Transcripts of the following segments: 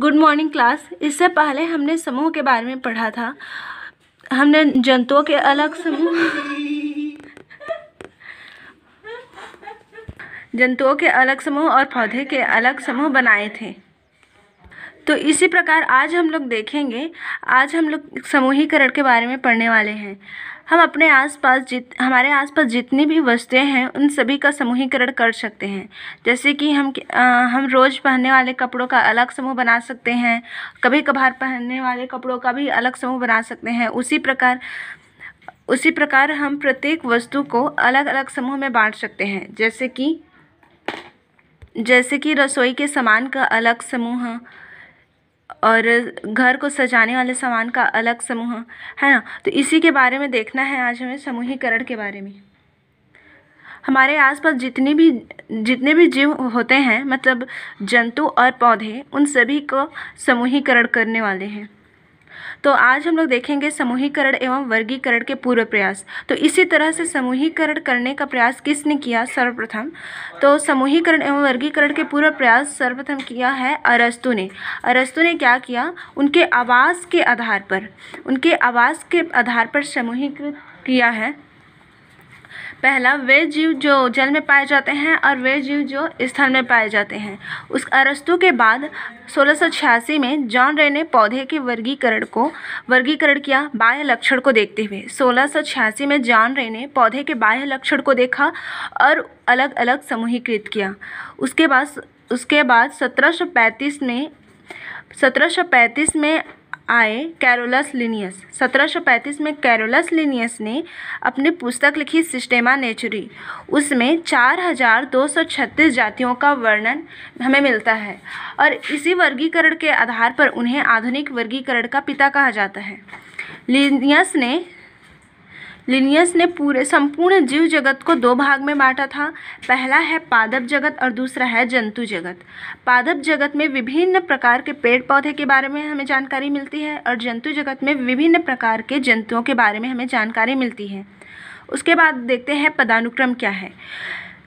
good morning class इससे पहले हमने समूह के बारे में पढ़ा था हमने जंतुओं के अलग समूह जंतुओं के अलग समूह और पौधे के अलग समूह बनाए थे तो इसी प्रकार आज हम लोग देखेंगे आज हम लोग समूहीकरण के बारे में पढ़ने वाले हैं हम अपने आसपास जित हमारे आसपास जितनी भी वस्तुएं हैं उन सभी का समूहीकरण कर सकते हैं जैसे कि हम आ, हम रोज़ पहनने वाले कपड़ों का अलग समूह बना सकते हैं कभी कभार पहनने वाले कपड़ों का भी अलग समूह बना सकते हैं उसी प्रकार उसी प्रकार हम प्रत्येक वस्तु को अलग अलग समूह में बांट सकते हैं जैसे कि जैसे कि रसोई के सामान का अलग समूह और घर को सजाने वाले सामान का अलग समूह है ना तो इसी के बारे में देखना है आज हमें समूहीकरण के बारे में हमारे आसपास जितनी भी जितने भी जीव होते हैं मतलब जंतु और पौधे उन सभी को समूहीकरण करने वाले हैं तो आज हम लोग देखेंगे समूहीकरण एवं वर्गीकरण के पूर्व प्रयास तो इसी तरह से समूहीकरण करने का प्रयास किसने किया सर्वप्रथम तो समूहीकरण एवं वर्गीकरण के पूर्व प्रयास सर्वप्रथम किया है अरस्तु ने अरस्तु ने क्या किया उनके आवास के आधार पर उनके आवास के आधार पर समूहीकृत किया है पहला वे जीव जो जल में पाए जाते हैं और वे जीव जो स्थल में पाए जाते हैं उस अरस्तु के बाद सोलह में जॉन रे ने पौधे के वर्गीकरण को वर्गीकरण किया बाह्य लक्षण को देखते हुए सोलह में जॉन रे ने पौधे के बाह्य लक्षण को देखा और अलग अलग समूहीकृत किया उसके बाद उसके बाद 1735 में 1735 में आए कैरोलस लिनियस 1735 में कैरोलस लिनियस ने अपनी पुस्तक लिखी सिस्टेमा नेचुरी उसमें 4,236 जातियों का वर्णन हमें मिलता है और इसी वर्गीकरण के आधार पर उन्हें आधुनिक वर्गीकरण का पिता कहा जाता है लिनियस ने लिनियस ने पूरे संपूर्ण जीव जगत को दो भाग में बांटा था पहला है पादप जगत और दूसरा है जंतु जगत पादप जगत में विभिन्न प्रकार के पेड़ पौधे के बारे में हमें जानकारी मिलती है और जंतु जगत में विभिन्न प्रकार के जंतुओं के बारे में हमें जानकारी मिलती है उसके बाद देखते हैं पदानुक्रम क्या है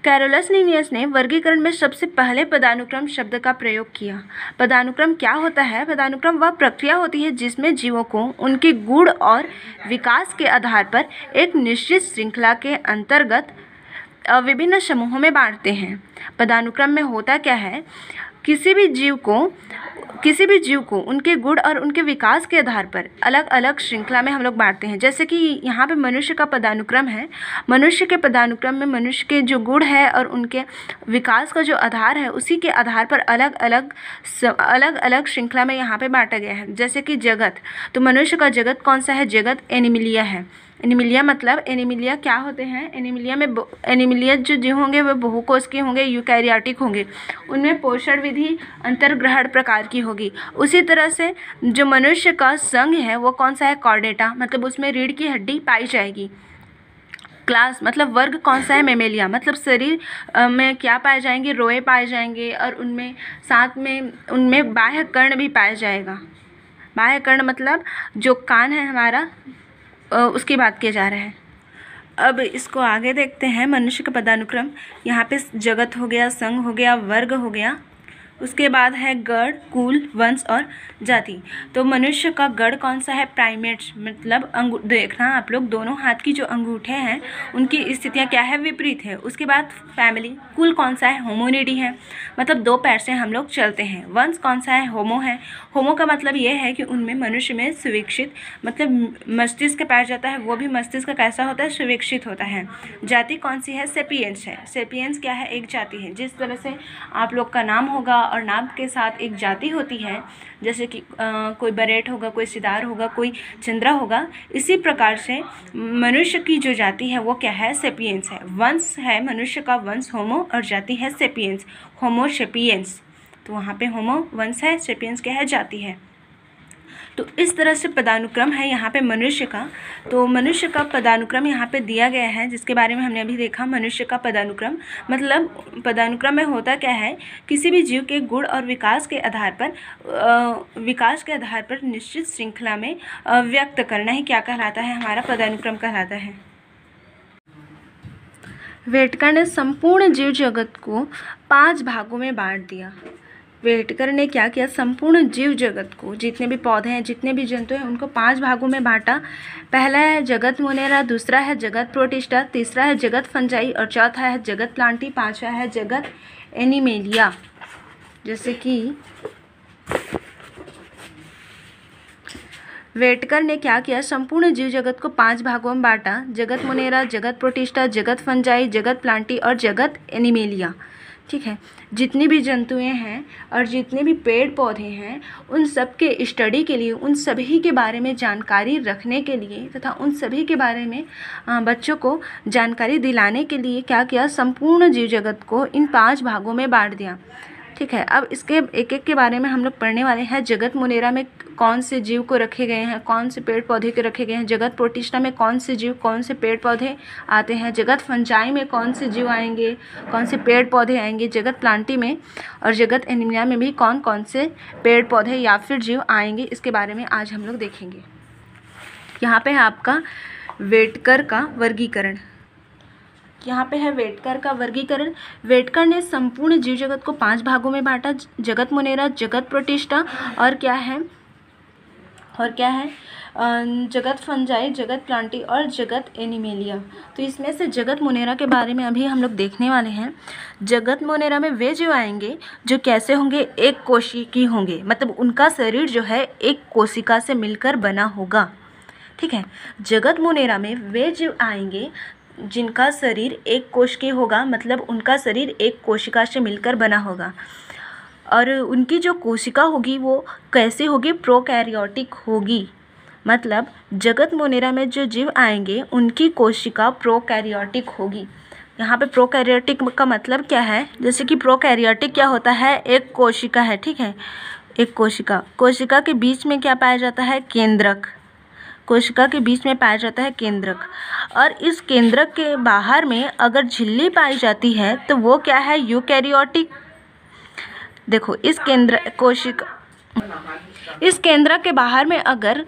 कैरोलस नीनियस ने वर्गीकरण में सबसे पहले पदानुक्रम शब्द का प्रयोग किया पदानुक्रम क्या होता है पदानुक्रम वह प्रक्रिया होती है जिसमें जीवों को उनके गुण और विकास के आधार पर एक निश्चित श्रृंखला के अंतर्गत विभिन्न समूहों में बांटते हैं पदानुक्रम में होता क्या है किसी भी जीव को किसी भी जीव को उनके गुण और उनके विकास के आधार पर अलग अलग श्रृंखला में हम लोग बांटते हैं जैसे कि यहाँ पे मनुष्य का पदानुक्रम है मनुष्य के पदानुक्रम में मनुष्य के जो गुण है और उनके विकास का जो आधार है उसी के आधार पर अलग अलग अलग अलग श्रृंखला में यहाँ पर बांटा गया है जैसे कि जगत तो मनुष्य का जगत कौन सा है जगत एनिमिलिया है एनिमिलिया मतलब एनिमिलिया क्या होते हैं एनिमिलिया में एनिमिलिया जो जो होंगे बहु बहुकोश के होंगे यूकैरियाटिक होंगे उनमें पोषण विधि अंतर्ग्रहण प्रकार की होगी उसी तरह से जो मनुष्य का संघ है वो कौन सा है कॉर्डेटा मतलब उसमें रीढ़ की हड्डी पाई जाएगी क्लास मतलब वर्ग कौन सा है मेमेलिया मतलब शरीर में क्या पाए जाएंगे रोए पाए जाएंगे और उनमें साथ में उनमें बाह्य कर्ण भी पाया जाएगा बाह्य कर्ण मतलब जो कान है हमारा उसकी बात किए जा रहे हैं अब इसको आगे देखते हैं मनुष्य का पदानुक्रम यहाँ पे जगत हो गया संघ हो गया वर्ग हो गया उसके बाद है गढ़ कुल वंश और जाति तो मनुष्य का गढ़ कौन सा है प्राइमेट्स मतलब अंगू देखना आप लोग दोनों हाथ की जो अंगूठे हैं उनकी स्थितियाँ क्या है विपरीत है उसके बाद फैमिली कुल कौन सा है होमोनिडी है मतलब दो पैर से हम लोग चलते हैं वंश कौन सा है होमो है होमो का मतलब ये है कि उनमें मनुष्य में सुविकसित मतलब मस्तिष्क पैर जाता है वो भी मस्तिष्क कैसा होता है सुविकसित होता है जाति कौन सी है सेपियंस है सेपियंस क्या है एक जाति है जिस तरह से आप लोग का नाम होगा और नाम के साथ एक जाति होती है जैसे कि आ, कोई बरेट होगा कोई सिदार होगा कोई चंद्रा होगा इसी प्रकार से मनुष्य की जो जाति है वो क्या है सेपियंस है वंश है मनुष्य का वंश होमो और जाति है सेपियंस होमो सेपियंस तो वहाँ पे होमो वंश है सेपियंस क्या है जाति है तो इस तरह से पदानुक्रम है यहाँ पे मनुष्य का तो मनुष्य का पदानुक्रम यहाँ पे दिया गया है जिसके बारे में हमने अभी देखा मनुष्य का पदानुक्रम मतलब पदानुक्रम में होता क्या है किसी भी जीव के गुण और विकास के आधार पर विकास के आधार पर निश्चित श्रृंखला में व्यक्त करना ही क्या कहलाता है हमारा पदानुक्रम कहलाता है वेटकर ने संपूर्ण जीव जगत को पांच भागों में बांट दिया वेटकर ने क्या किया संपूर्ण जीव जगत को जितने भी पौधे हैं जितने भी जंतु हैं उनको पांच भागों में बांटा पहला है जगत मुनेरा दूसरा है जगत प्रोटिस्टा तीसरा है जगत फंजाई और चौथा है जगत प्लांटी पांचवा है जगत एनिमेलिया जैसे कि वेटकर ने क्या किया संपूर्ण जीव जगत को पांच भागों में बांटा जगत मुनेरा जगत प्रोटिस्टा जगत फंजाई जगत प्लांटी और जगत एनिमेलिया ठीक है जितनी भी जंतुएं हैं और जितने भी पेड़ पौधे हैं उन सब के स्टडी के लिए उन सभी के बारे में जानकारी रखने के लिए तथा उन सभी के बारे में बच्चों को जानकारी दिलाने के लिए क्या किया संपूर्ण जीव जगत को इन पाँच भागों में बांट दिया ठीक है अब इसके एक एक के बारे में हम लोग पढ़ने वाले हैं जगत मुनेरा में कौन से जीव को रखे गए हैं कौन से पेड़ पौधे के रखे गए हैं जगत प्रोटिष्ठा में कौन से जीव कौन से पेड़ पौधे आते हैं जगत फंजाई में कौन से जीव आएंगे कौन से पेड़ पौधे आएंगे जगत प्लांटी में और जगत एनिमिया में भी कौन कौन से पेड़ पौधे या फिर जीव आएंगे इसके बारे में आज हम लोग देखेंगे यहाँ पर है आपका वेटकर का वर्गीकरण यहाँ पे है वेटकर का वर्गीकरण वेटकर ने संपूर्ण जीव जगत को पांच भागों में बांटा जगत मुनेरा जगत प्रतिष्ठा और क्या है और क्या है अं, जगत फंजाई जगत प्लांटी और जगत एनिमेलिया तो इसमें से जगत मुनेरा के बारे में अभी हम लोग देखने वाले हैं जगत मुनेरा में वे जीव आएंगे जो कैसे होंगे एक कोशिकी होंगे मतलब उनका शरीर जो है एक कोशिका से मिलकर बना होगा ठीक है जगत मुनेरा में वे जीव आएंगे जिनका शरीर एक कोश के होगा मतलब उनका शरीर एक कोशिका से मिलकर बना होगा और उनकी जो कोशिका होगी वो कैसे होगी प्रोकैरियोटिक होगी मतलब जगत मोनेरा में जो जीव आएंगे उनकी कोशिका प्रोकैरियोटिक होगी यहाँ पे प्रोकैरियोटिक का मतलब क्या है जैसे कि प्रोकैरियोटिक क्या होता है एक कोशिका है ठीक है एक कोशिका कोशिका के बीच में क्या पाया जाता है केंद्रक कोशिका के बीच में पाया जाता है केंद्रक और इस केंद्रक के बाहर में अगर झिल्ली पाई जाती है तो वो क्या है यूकैरियोटिक देखो इस केंद्र कोशिका इस केंद्रक के बाहर में अगर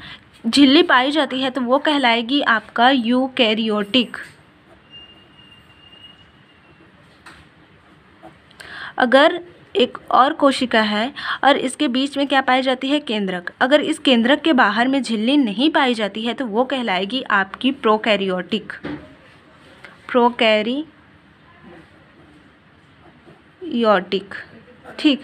झिल्ली पाई जाती है तो वो कहलाएगी आपका यूकैरियोटिक अगर एक और कोशिका है और इसके बीच में क्या पाई जाती है केंद्रक अगर इस केंद्रक के बाहर में झिल्ली नहीं पाई जाती है तो वो कहलाएगी आपकी प्रोकैरियोटिक प्रोकैरियोटिक ठीक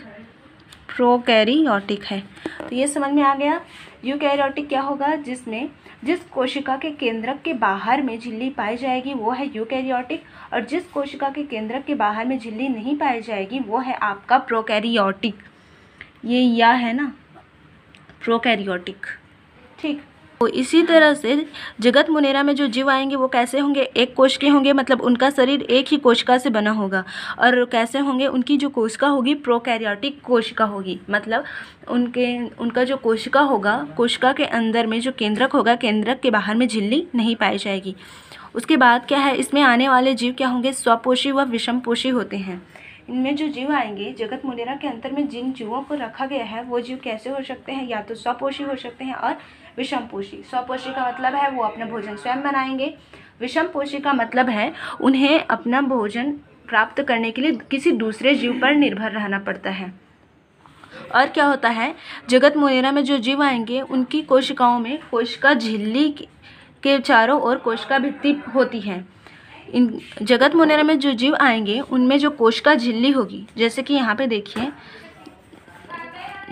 प्रोकैरियोटिक है तो ये समझ में आ गया यूकैरियोटिक क्या होगा जिसमें जिस कोशिका के केंद्रक के बाहर में झिल्ली पाई जाएगी वो है यूकैरियोटिक और जिस कोशिका के केंद्रक के बाहर में झिल्ली नहीं पाई जाएगी वो है आपका प्रोकैरियोटिक ये या है ना प्रोकैरियोटिक ठीक तो इसी तरह से जगत मुनेरा में जो जीव आएंगे वो कैसे होंगे एक कोश के होंगे मतलब उनका शरीर एक ही कोशिका से बना होगा और कैसे होंगे उनकी जो कोशिका होगी प्रोकैरियोटिक कोशिका होगी मतलब उनके उनका जो कोशिका होगा कोशिका के अंदर में जो केंद्रक होगा केंद्रक के बाहर में झिल्ली नहीं पाई जाएगी उसके बाद क्या है इसमें आने वाले जीव क्या होंगे स्वपोषी व पोषी होते हैं इनमें जो जीव आएंगे जगत मुनेरा के अंतर में जिन जीवों को रखा गया है वो जीव कैसे हो सकते हैं या तो स्वपोषी हो सकते हैं और विषम पोषी स्वपोषी का मतलब है वो अपना भोजन स्वयं बनाएंगे विषम पोषी का मतलब है उन्हें अपना भोजन प्राप्त करने के लिए किसी दूसरे जीव पर निर्भर रहना पड़ता है और क्या होता है जगत मुनेरा में जो जीव आएंगे उनकी कोशिकाओं में कोशिका झिल्ली के चारों ओर कोशिका भित्ति होती है इन जगत मुनेरा में जो जीव आएंगे उनमें जो कोशिका झिल्ली होगी जैसे कि यहाँ पे देखिए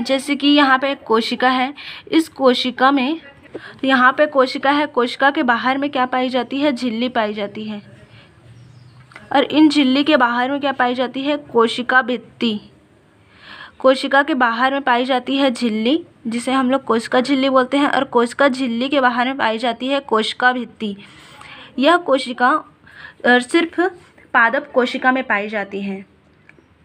जैसे कि यहाँ पे एक कोशिका है इस कोशिका में तो यहाँ पे कोशिका है कोशिका के बाहर में क्या पाई जाती है झिल्ली पाई जाती है और इन झिल्ली के बाहर में क्या पाई जाती है कोशिका भित्ति कोशिका के बाहर में पाई जाती है झिल्ली जिसे हम लोग कोशिका झिल्ली बोलते हैं और कोशिका झिल्ली के बाहर में पाई जाती है कोशिका भित्ति यह कोशिका सिर्फ पादप कोशिका में पाई जाती हैं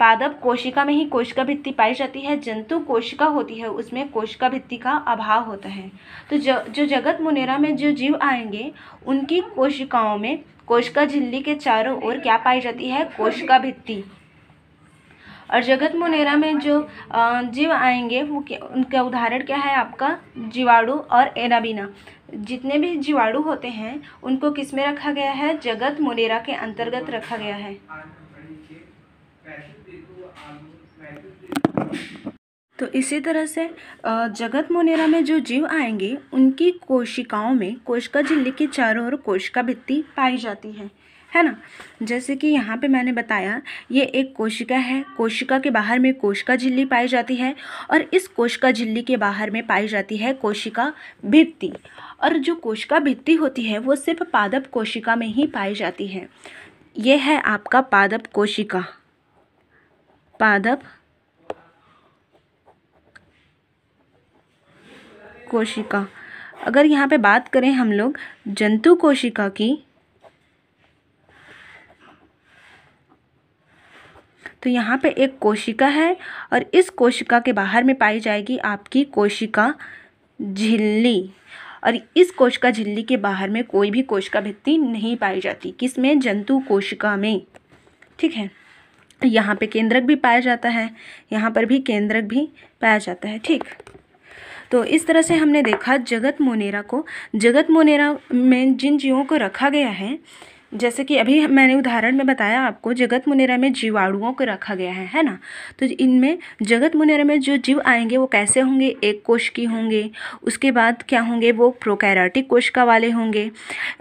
पादप कोशिका में ही कोशिका भित्ति पाई जाती है जंतु कोशिका होती है उसमें कोशिका भित्ति का अभाव होता है तो जो जो जगत मुनेरा में जो जीव आएंगे उनकी कोशिकाओं में कोशिका झिल्ली के चारों ओर क्या पाई जाती है कोशिका भित्ति और जगत मुनेरा में जो जीव आएंगे वो उनका उदाहरण क्या है आपका जीवाणु और एनाबीना जितने भी जीवाणु होते हैं उनको किस में रखा गया है जगत मुनेरा के अंतर्गत रखा गया है तो इसी तरह से जगत मुनेरा में जो जीव आएंगे उनकी कोशिकाओं में कोशिका झिल्ली के चारों ओर कोशिका भित्ति पाई जाती है है ना जैसे कि यहाँ पे मैंने बताया ये एक कोशिका है कोशिका के बाहर में कोशिका झिल्ली पाई जाती है और इस कोशिका झिल्ली के बाहर में पाई जाती है कोशिका भित्ति और जो कोशिका भित्ति होती है वो सिर्फ पादप कोशिका में ही पाई जाती है ये है आपका पादप कोशिका पादप कोशिका अगर यहाँ पे बात करें हम लोग जंतु कोशिका की तो यहाँ पे एक कोशिका है और इस कोशिका के बाहर में पाई जाएगी आपकी कोशिका झिल्ली और इस कोशिका झिल्ली के बाहर में कोई भी कोशिका भित्ति नहीं पाई जाती किस में जंतु कोशिका में ठीक है यहाँ पे केंद्रक भी पाया जाता है यहाँ पर भी केंद्रक भी पाया जाता है ठीक तो इस तरह से हमने देखा जगत मोनेरा को जगत मोनेरा में जिन जीवों को रखा गया है जैसे कि अभी मैंने उदाहरण में बताया आपको जगत मुनेरा में जीवाणुओं को रखा गया है है ना तो इनमें जगत मुनेरा में जो जीव आएंगे वो कैसे होंगे एक कोश की होंगे उसके बाद क्या होंगे वो प्रोकैराटिक कोशिका वाले होंगे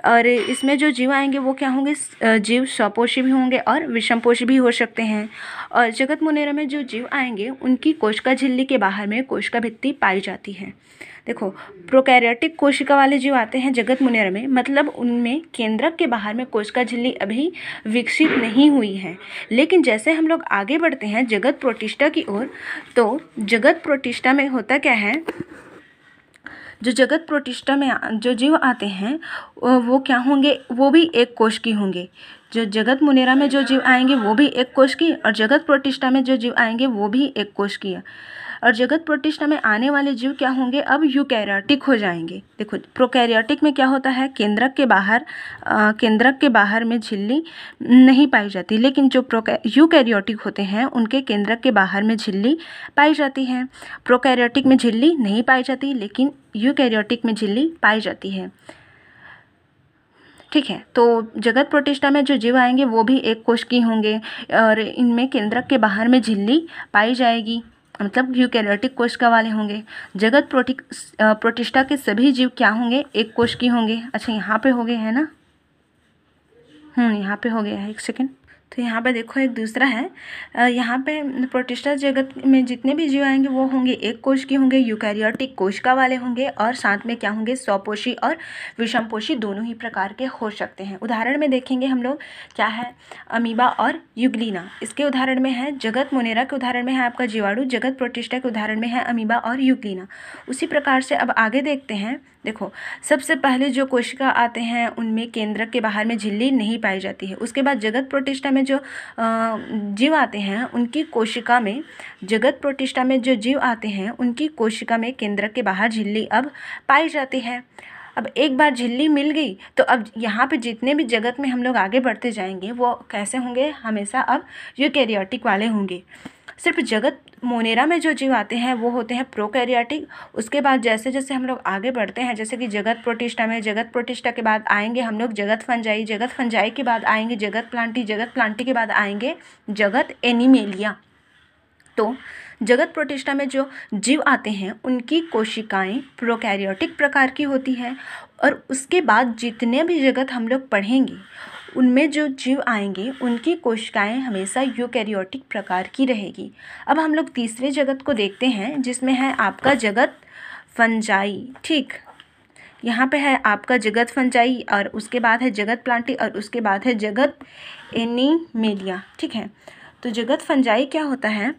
और इसमें जो जीव आएंगे वो क्या होंगे जीव स्वपोषी भी होंगे और विषमपोषी भी हो सकते हैं और जगत मुनेरा में जो जीव आएंगे उनकी कोशिका झिल्ली के बाहर में कोशिका भित्ती पाई जाती है देखो प्रोकैरियोटिक कोशिका वाले जीव आते हैं जगत मुनियर में मतलब उनमें केंद्रक के बाहर में कोशिका झिल्ली अभी विकसित नहीं हुई है लेकिन जैसे हम लोग आगे बढ़ते हैं जगत प्रोटिष्ठा की ओर तो जगत प्रोटिष्ठा में होता क्या है जो जगत प्रोटिष्ठा में जो जीव आते हैं वो क्या होंगे वो भी एक कोश की होंगे जो जगत मुनेरा में जो जीव आएंगे वो भी एक कोश की और जगत प्रोटिष्ठा में जो जीव आएंगे वो भी एक कोश की है और जगत प्रतिष्ठा में आने वाले जीव क्या होंगे अब यूकैरियोटिक हो जाएंगे देखो प्रोकैरियोटिक में क्या होता है केंद्रक के बाहर केंद्रक के बाहर में झिल्ली नहीं पाई जाती लेकिन जो यूकैरियोटिक होते हैं उनके केंद्रक के बाहर में झिल्ली पाई जाती है प्रोकैरियोटिक में झिल्ली नहीं पाई जाती लेकिन यूकैरियोटिक में झिल्ली पाई जाती है ठीक है तो जगत प्रतिष्ठा में जो जीव आएंगे वो भी एक कोश की होंगे और इनमें केंद्रक के बाहर में झिल्ली पाई जाएगी मतलब यूकैरियोटिक कोश का वाले होंगे जगत प्रोटिक प्रोटिस्टा के सभी जीव क्या होंगे एक कोश की होंगे अच्छा यहाँ पे हो गए है ना हम्म यहाँ पे हो गया है एक सेकेंड तो यहाँ पे देखो एक दूसरा है यहाँ पे प्रोटिस्टा जगत में जितने भी जीव आएंगे वो होंगे एक कोश के होंगे यूकैरियोटिक कोशिका वाले होंगे और साथ में क्या होंगे स्वपोषी और विषमपोषी दोनों ही प्रकार के हो सकते हैं उदाहरण में देखेंगे हम लोग क्या है अमीबा और युगलीना इसके उदाहरण में है जगत मोनेरा के उदाहरण में है आपका जीवाणु जगत प्रोटिस्टा के उदाहरण में है अमीबा और युगलीना उसी प्रकार से अब आगे देखते हैं देखो सबसे पहले जो कोशिका आते हैं उनमें केंद्रक के बाहर में झिल्ली नहीं पाई जाती है उसके बाद जगत प्रोटिष्ठा में जो जीव आते हैं उनकी कोशिका में जगत प्रोटिष्ठा में जो जीव आते हैं उनकी कोशिका में केंद्रक के बाहर झिल्ली अब पाई जाती है अब एक बार झिल्ली मिल गई तो अब यहाँ पे जितने भी जगत में हम लोग आगे बढ़ते जाएंगे वो कैसे होंगे हमेशा अब यूकैरियोटिक वाले होंगे सिर्फ जगत मोनेरा में जो जीव आते हैं वो होते हैं प्रोकैरियाटिक उसके बाद जैसे जैसे हम लोग आगे बढ़ते हैं जैसे कि जगत प्रोटिष्ठा में जगत प्रोटिष्ठा के बाद आएंगे हम लोग जगत फंजाई जगत फंजाई के बाद आएंगे जगत प्लांटी जगत प्लांटी के बाद आएंगे जगत एनिमेलिया तो जगत प्रोटिष्ठा में जो जीव आते हैं उनकी कोशिकाएं प्रोकैरियोटिक प्रकार की होती हैं और उसके बाद जितने भी जगत हम लोग पढ़ेंगे उनमें जो जीव आएंगे उनकी कोशिकाएं हमेशा यूकैरियोटिक प्रकार की रहेगी अब हम लोग तीसरे जगत को देखते हैं जिसमें है आपका जगत फंजाई ठीक यहाँ पे है आपका जगत फंजाई और उसके बाद है जगत प्लांटी और उसके बाद है जगत एनीमेलिया ठीक है तो जगत फंजाई क्या होता है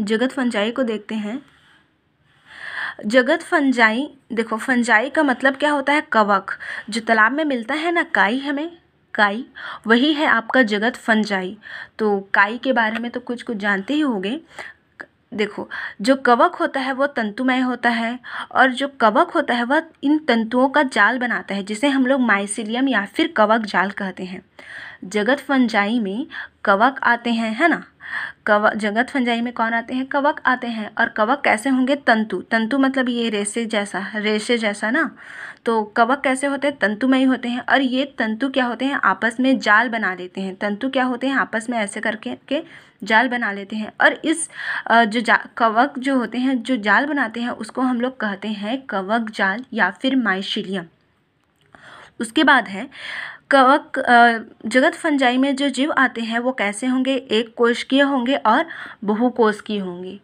जगत फंजाई को देखते हैं जगत फंजाई देखो फंजाई का मतलब क्या होता है कवक जो तालाब में मिलता है ना काई हमें काई वही है आपका जगत फंजाई तो काई के बारे में तो कुछ कुछ जानते ही होंगे देखो जो कवक होता है वह तंतुमय होता है और जो कवक होता है वह इन तंतुओं का जाल बनाता है जिसे हम लोग माइसिलियम या फिर कवक जाल कहते हैं जगत फंजाई में कवक आते हैं है ना कवक जगत फंजाई में कौन आते हैं कवक आते हैं और कवक कैसे होंगे तंतु तंतु मतलब ये रेशे जैसा रेशे जैसा ना तो कवक कैसे होते हैं तंतुमयी होते हैं और ये तंतु क्या होते हैं आपस में जाल बना लेते हैं तंतु क्या होते हैं आपस में ऐसे करके के जाल बना लेते हैं और इस जो जा कवक जो होते हैं जो जाल बनाते हैं उसको हम लोग कहते हैं कवक जाल या फिर माइशिलियम उसके बाद है कवक जगत फंजाई में जो जीव आते हैं वो कैसे होंगे एक कोश होंगे और बहु होंगे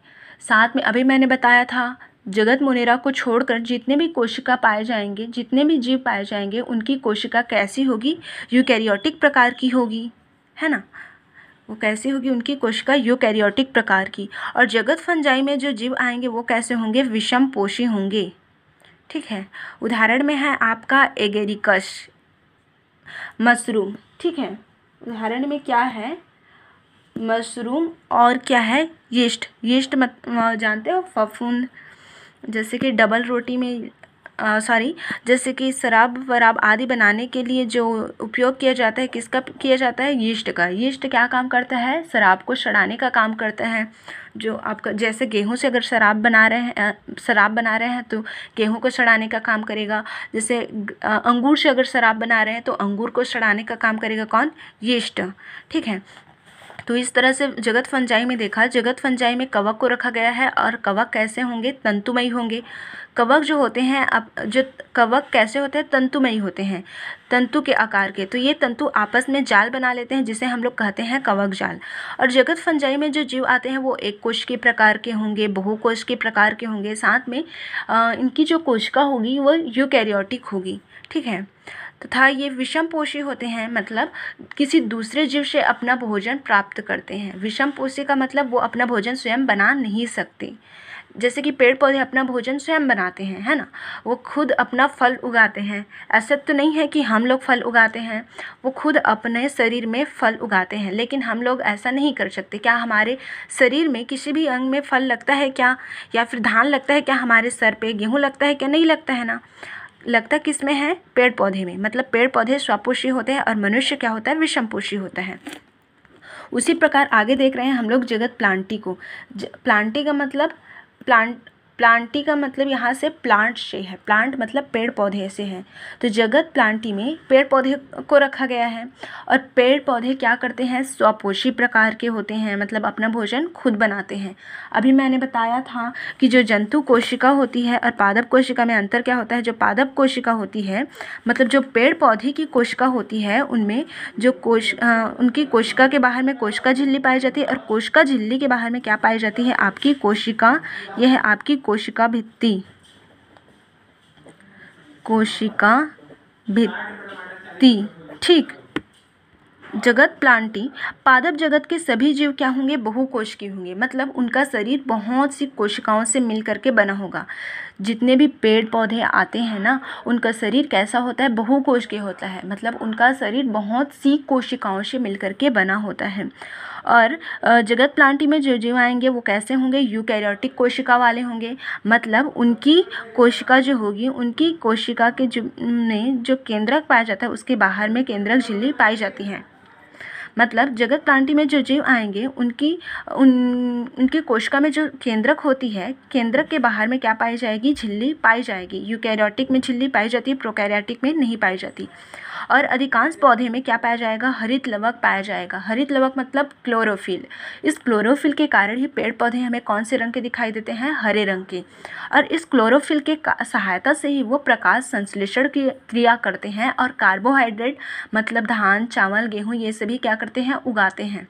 साथ में अभी मैंने बताया था जगत मुनेरा को छोड़कर जितने भी कोशिका पाए जाएंगे जितने भी जीव पाए जाएंगे उनकी कोशिका कैसी होगी यूकैरियोटिक प्रकार की होगी है ना वो कैसी होगी उनकी कोशिका यूकैरियोटिक प्रकार की और जगत फंजाई में जो जीव आएंगे वो कैसे होंगे विषम पोषी होंगे ठीक है उदाहरण में है आपका एगेरिकस मशरूम ठीक है उदाहरण में क्या है मशरूम और क्या है यीस्ट यीस्ट मत जानते हो फफूंद जैसे कि डबल रोटी में सॉरी जैसे कि शराब वराब आदि बनाने के लिए जो उपयोग किया जाता है किसका किया जाता है यीस्ट का यीस्ट क्या काम करता है शराब को सड़ाने का काम करता है जो आपका जैसे गेहूं से अगर शराब बना रहे हैं शराब बना रहे हैं तो गेहूं को सड़ाने का काम करेगा जैसे अंगूर से अगर शराब बना रहे हैं तो अंगूर को सड़ाने का काम करेगा कौन यीस्ट ठीक है तो इस तरह से जगत फंजाई में देखा जगत फंजाई में कवक को रखा गया है और कवक कैसे होंगे तंतुमयी होंगे कवक जो होते हैं अब जो कवक कैसे होते हैं तंतुमयी होते हैं तंतु के आकार के तो ये तंतु आपस में जाल बना लेते हैं जिसे हम लोग कहते हैं कवक जाल और जगत फंजाई में जो जीव आते हैं वो एक कोश के प्रकार के होंगे बहुकोश के प्रकार के होंगे साथ में आ, इनकी जो कोशिका होगी वो यूकैरियोटिक होगी ठीक है तथा ये विषम पोषी होते हैं मतलब किसी दूसरे जीव से अपना भोजन प्राप्त करते हैं विषम पोषी का मतलब वो अपना भोजन स्वयं बना नहीं सकते जैसे कि पेड़ पौधे अपना भोजन स्वयं बनाते हैं है ना वो खुद अपना फल उगाते हैं ऐसा तो नहीं है कि हम लोग फल उगाते हैं वो खुद अपने शरीर में फल उगाते हैं लेकिन हम लोग ऐसा नहीं कर सकते क्या हमारे शरीर में किसी भी अंग में फल लगता है क्या या फिर धान लगता है क्या हमारे सर पे गेहूँ लगता है क्या नहीं लगता है ना लगता किस में है पेड़ पौधे में मतलब पेड़ पौधे स्वापोषी होते हैं और मनुष्य क्या होता है विषमपोषी होता है उसी प्रकार आगे देख रहे हैं हम लोग जगत प्लांटी को प्लांटी का मतलब प्लांट प्लांटी का मतलब यहाँ से प्लांट से है प्लांट मतलब पेड़ पौधे से है तो जगत प्लांटी में पेड़ पौधे को रखा गया है और पेड़ पौधे क्या करते हैं स्वपोषी प्रकार के होते हैं मतलब अपना भोजन खुद बनाते हैं अभी मैंने बताया था कि जो जंतु कोशिका होती है और पादप कोशिका में अंतर क्या होता है जो पादप कोशिका होती है मतलब जो पेड़ पौधे की कोशिका होती है उनमें जो कोश आ, उनकी कोशिका के बाहर में कोशिका झिल्ली पाई जाती है और कोशिका झिल्ली के बाहर में क्या पाई जाती है आपकी कोशिका यह आपकी कोशिका भित्ति कोशिका भित्ति ठीक जगत प्लांटी पादप जगत के सभी जीव क्या होंगे बहुकोशिकी होंगे मतलब उनका शरीर बहुत सी कोशिकाओं से मिल करके बना होगा जितने भी पेड़ पौधे आते हैं ना उनका शरीर कैसा होता है बहुकोशिकीय होता है मतलब उनका शरीर बहुत सी कोशिकाओं से मिलकर के बना होता है और जगत प्लांटी में जो जीव आएंगे वो कैसे होंगे यूकैरियोटिक कोशिका वाले होंगे मतलब उनकी कोशिका जो होगी उनकी कोशिका के जो में जो केंद्रक पाया जाता है उसके बाहर में केंद्रक झिल्ली पाई जाती है मतलब जगत प्लांटी में जो जीव आएंगे उनकी उन उनकी कोशिका में जो केंद्रक होती है केंद्रक के बाहर में क्या पाई जाएगी झिल्ली पाई जाएगी यूकैरियोटिक में झिल्ली पाई जाती है प्रोकैरियोटिक में नहीं पाई जाती और अधिकांश पौधे में क्या पाया जाएगा हरित लवक पाया जाएगा हरित लवक मतलब क्लोरोफिल इस क्लोरोफिल के कारण ही पेड़ पौधे हमें कौन से रंग के दिखाई देते हैं हरे रंग के और इस क्लोरोफिल के सहायता से ही वो प्रकाश संश्लेषण की क्रिया करते हैं और कार्बोहाइड्रेट मतलब धान चावल गेहूँ ये सभी क्या करते हैं उगाते हैं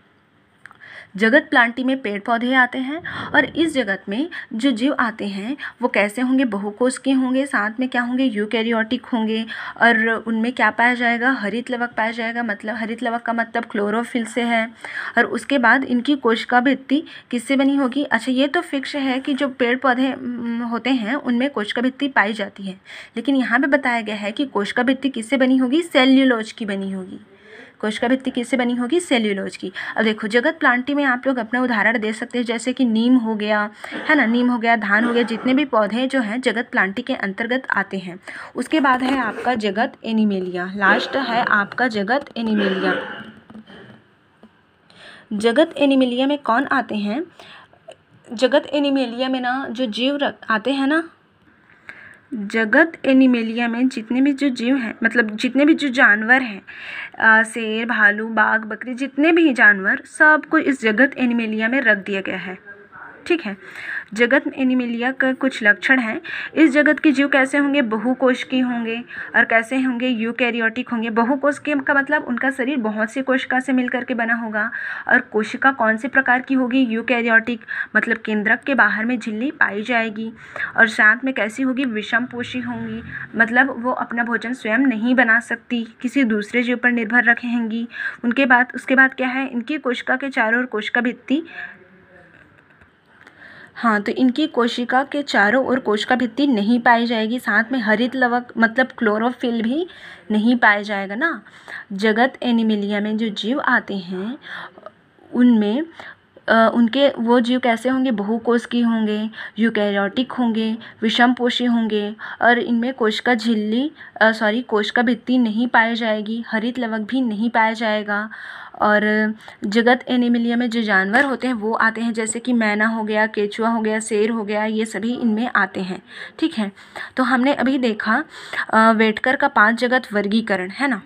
जगत प्लांटी में पेड़ पौधे आते हैं और इस जगत में जो जीव आते हैं वो कैसे होंगे बहुकोश के होंगे साथ में क्या होंगे यूकैरियोटिक होंगे और उनमें क्या पाया जाएगा हरित लवक पाया जाएगा मतलब हरित लवक का मतलब क्लोरोफिल से है और उसके बाद इनकी कोशिका भित्ति किससे बनी होगी अच्छा ये तो फिक्स है कि जो पेड़ पौधे होते हैं उनमें कोशिका भित्ति पाई जाती है लेकिन यहाँ पर बताया गया है कि कोशिका भित्ति किससे बनी होगी सेल्यूलोज की बनी होगी कोशिका भित्ति किससे बनी होगी सेल्यूलोज की अब देखो जगत प्लांटी में आप लोग अपने उदाहरण दे सकते हैं जैसे कि नीम हो गया है ना नीम हो गया धान हो गया जितने भी पौधे जो हैं जगत प्लांटी के अंतर्गत आते हैं उसके बाद है आपका जगत एनिमेलिया लास्ट है आपका जगत एनिमेलिया जगत एनिमेलिया में कौन आते हैं जगत एनिमेलिया में ना जो जीव आते हैं ना जगत एनिमेलिया में जितने भी जो जीव हैं मतलब जितने भी जो जानवर हैं शेर भालू बाघ बकरी जितने भी जानवर सबको इस जगत एनिमेलिया में रख दिया गया है ठीक है जगत एनिमिलिया का कुछ लक्षण हैं इस जगत के जीव कैसे होंगे बहुकोशिकीय होंगे और कैसे होंगे यूकैरियोटिक होंगे के का मतलब उनका शरीर बहुत सी कोशिका से मिलकर के बना होगा और कोशिका कौन से प्रकार की होगी यूकैरियोटिक मतलब केंद्रक के बाहर में झिल्ली पाई जाएगी और साथ में कैसी होगी विषम पोषी होंगी मतलब वो अपना भोजन स्वयं नहीं बना सकती किसी दूसरे जीव पर निर्भर रखेंगी उनके बाद उसके बाद क्या है इनकी कोशिका के चारों ओर कोशिका भित्ती हाँ तो इनकी कोशिका के चारों ओर कोशिका भित्ति नहीं पाई जाएगी साथ में हरित लवक मतलब क्लोरोफिल भी नहीं पाया जाएगा ना जगत एनिमिलिया में जो जीव आते हैं उनमें उनके वो जीव कैसे होंगे की होंगे यूकैरियोटिक होंगे विषम पोषी होंगे और इनमें कोशिका झिल्ली सॉरी कोशिका भित्ति नहीं पाई जाएगी हरित लवक भी नहीं पाया जाएगा और जगत एनिमिलिया में जो जानवर होते हैं वो आते हैं जैसे कि मैना हो गया केचुआ हो गया शेर हो गया ये सभी इनमें आते हैं ठीक है तो हमने अभी देखा वेटकर का पाँच जगत वर्गीकरण है ना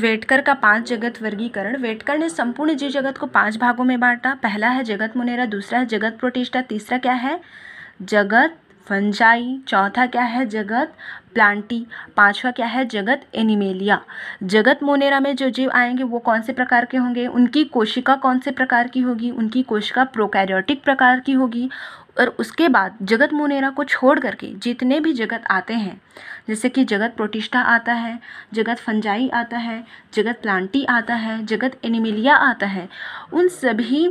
वेटकर का पांच जगत वर्गीकरण वेटकर ने संपूर्ण जीव जगत को पांच भागों में बांटा पहला है जगत मुनेरा दूसरा है जगत प्रोटिष्ठा तीसरा क्या है जगत फंजाई चौथा क्या है जगत प्लांटी पांचवा क्या है जगत एनिमेलिया जगत मोनेरा में जो जीव आएंगे वो कौन से प्रकार के होंगे उनकी कोशिका कौन से प्रकार की होगी उनकी कोशिका प्रोकैरियोटिक प्रकार की होगी और उसके बाद जगत मोनेरा को छोड़ करके जितने भी जगत आते हैं जैसे कि जगत प्रोटिष्ठा आता है जगत फंजाई आता है जगत प्लांटी आता है जगत एनिमिलिया आता है उन सभी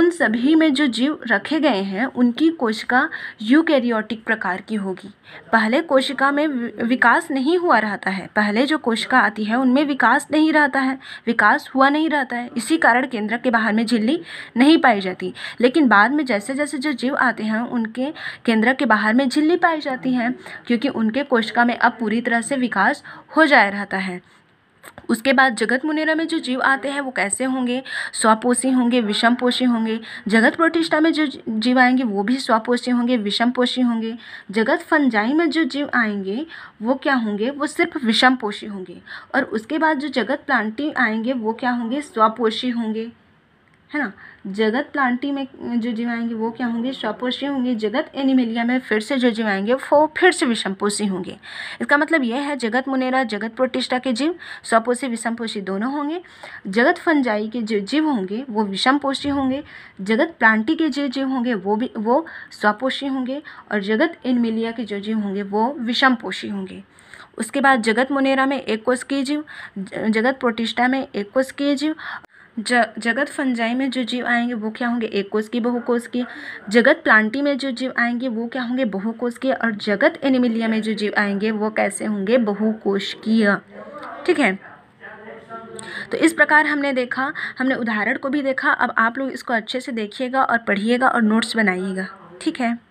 उन सभी में जो जीव रखे गए हैं उनकी कोशिका यूकैरियोटिक प्रकार की होगी पहले कोशिका में विकास नहीं हुआ रहता है पहले जो कोशिका आती है उनमें विकास नहीं रहता है विकास हुआ नहीं रहता है इसी कारण केंद्र के बाहर में झिल्ली नहीं पाई जाती लेकिन बाद में जैसे जैसे जो जीव आते हैं उनके केंद्र के बाहर में झिल्ली पाई जाती है क्योंकि उनके कोशिका में अब पूरी तरह से विकास हो जाए रहता है उसके बाद जगत मुनेरा में जो जीव आते हैं वो कैसे होंगे स्वपोषी होंगे विषम पोषी होंगे जगत प्रतिष्ठा में जो जीव आएंगे वो भी स्वपोषी होंगे विषम पोषी होंगे जगत फंजाई में जो जीव आएंगे वो क्या होंगे वो सिर्फ विषम पोषी होंगे और उसके बाद जो जगत प्लांटी आएंगे वो क्या होंगे स्वपोषी होंगे है ना जगत प्लांटी में जो जीव आएंगे वो क्या होंगे स्वपोषी होंगे जगत एनिमिलिया में फिर से जो जीव आएंगे वो फिर से विषमपोषी होंगे इसका मतलब यह है जगत मुनेरा जगत प्रोटिष्ठा के जीव स्वपोषी विषमपोषी दोनों होंगे जगत फंजाई के जो जीव होंगे वो विषमपोषी होंगे जगत प्लांटी के जो जीव होंगे वो भी वो स्वपोषी होंगे और जगत एनिमिलिया के जो जीव होंगे वो विषम होंगे उसके बाद जगत मुनेरा में एक कोश के जीव जगत प्रोटिष्ठा में एक कोष जीव ज जगत फंजाई में जो जीव आएंगे वो क्या होंगे एक कोष की बहु कोश की जगत प्लांटी में जो जीव आएंगे वो क्या होंगे बहु कोश की और जगत एनिमिलिया में जो जीव आएंगे वो कैसे होंगे बहु की ठीक है तो इस प्रकार हमने देखा हमने उदाहरण को भी देखा अब आप लोग इसको अच्छे से देखिएगा और पढ़िएगा और नोट्स बनाइएगा ठीक है